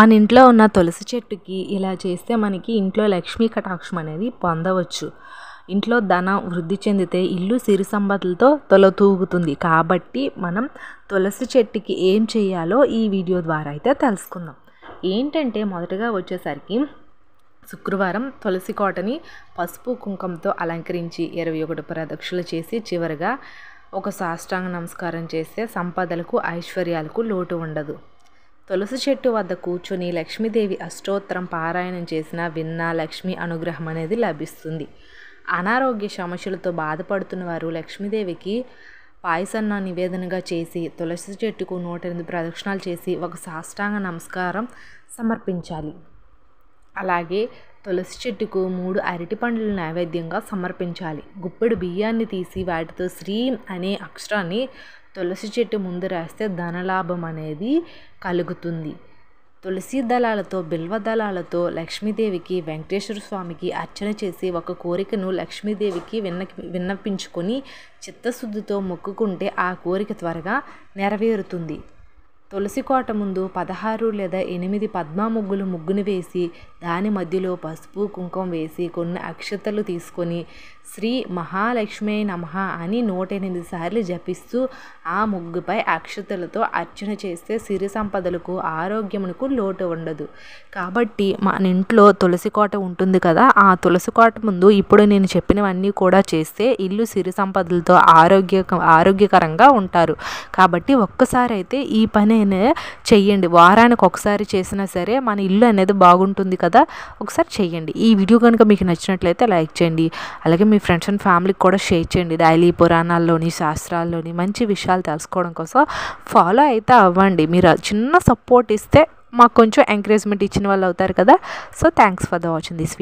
మన ఇంట్లో ఉన్న తులసి చెట్టుకి ఇలా చేస్తే మనకి ఇంట్లో లక్ష్మీ కటాక్షం అనేది పొందవచ్చు ఇంట్లో ధన వృద్ధి చెందితే ఇల్లు సిరి సంపదలతో తొలతూగుతుంది కాబట్టి మనం తులసి చెట్టుకి ఏం చేయాలో ఈ వీడియో ద్వారా అయితే తెలుసుకుందాం ఏంటంటే మొదటగా వచ్చేసరికి శుక్రవారం తులసి కోటని పసుపు కుంకుమతో అలంకరించి ఇరవై ఒకటి ప్రదక్షిణలు చేసి చివరిగా ఒక సాష్టాంగ నమస్కారం చేస్తే సంపదలకు ఐశ్వర్యాలకు లోటు ఉండదు తులసి చెట్టు వద్ద కూర్చొని లక్ష్మీదేవి అష్టోత్తరం పారాయణం చేసినా విన్నా లక్ష్మీ అనుగ్రహం అనేది లభిస్తుంది అనారోగ్య సమస్యలతో బాధపడుతున్న వారు లక్ష్మీదేవికి పాయసాన్ని నివేదనగా చేసి తులసి చెట్టుకు నూట ఎనిమిది ప్రదక్షిణాలు చేసి ఒక సాష్టాంగ నమస్కారం సమర్పించాలి అలాగే తులసి చెట్టుకు మూడు అరటి పండ్లు నైవేద్యంగా సమర్పించాలి గుప్పెడు బియ్యాన్ని తీసి వాటితో శ్రీం అనే అక్షరాన్ని తులసి చెట్టు ముందు రాస్తే ధనలాభం అనేది కలుగుతుంది తులసి దళాలతో బిల్వ దళాలతో లక్ష్మీదేవికి వెంకటేశ్వర స్వామికి అర్చన చేసి ఒక కోరికను లక్ష్మీదేవికి విన్న విన్నపించుకొని చిత్తశుద్ధితో మొక్కుకుంటే ఆ కోరిక త్వరగా నెరవేరుతుంది తులసి కోట ముందు పదహారు లేదా ఎనిమిది పద్మా ముగ్గులు ముగ్గును వేసి దాని మధ్యలో పసుపు కుంకుమ వేసి కొన్ని అక్షతలు తీసుకొని శ్రీ మహాలక్ష్మి నమ అని నూట ఎనిమిది సార్లు జపిస్తూ ఆ ముగ్గుపై అక్షతలతో అర్చన చేస్తే సిరి సంపదలకు ఆరోగ్యమునకు లోటు ఉండదు కాబట్టి మన ఇంట్లో తులసి కోట ఉంటుంది కదా ఆ తులసి కోట ముందు ఇప్పుడు నేను చెప్పినవన్నీ కూడా చేస్తే ఇల్లు సిరి సంపదలతో ఆరోగ్య ఆరోగ్యకరంగా ఉంటారు కాబట్టి ఒక్కసారి అయితే ఈ పని చెయ్యండి వారానికి ఒకసారి చేసినా సరే మన ఇల్లు అనేది బాగుంటుంది కదా ఒకసారి చెయ్యండి ఈ వీడియో కనుక మీకు నచ్చినట్లయితే లైక్ చేయండి అలాగే మీ మీ ఫ్రెండ్స్ అండ్ ఫ్యామిలీకి కూడా షేర్ చేయండి డైలీ పురాణాల్లోని శాస్త్రాల్లోని మంచి విషయాలు తెలుసుకోవడం కోసం ఫాలో అయితే అవ్వండి మీరు చిన్న సపోర్ట్ ఇస్తే మాకు కొంచెం ఎంకరేజ్మెంట్ ఇచ్చిన వాళ్ళు అవుతారు కదా so thanks for the watching this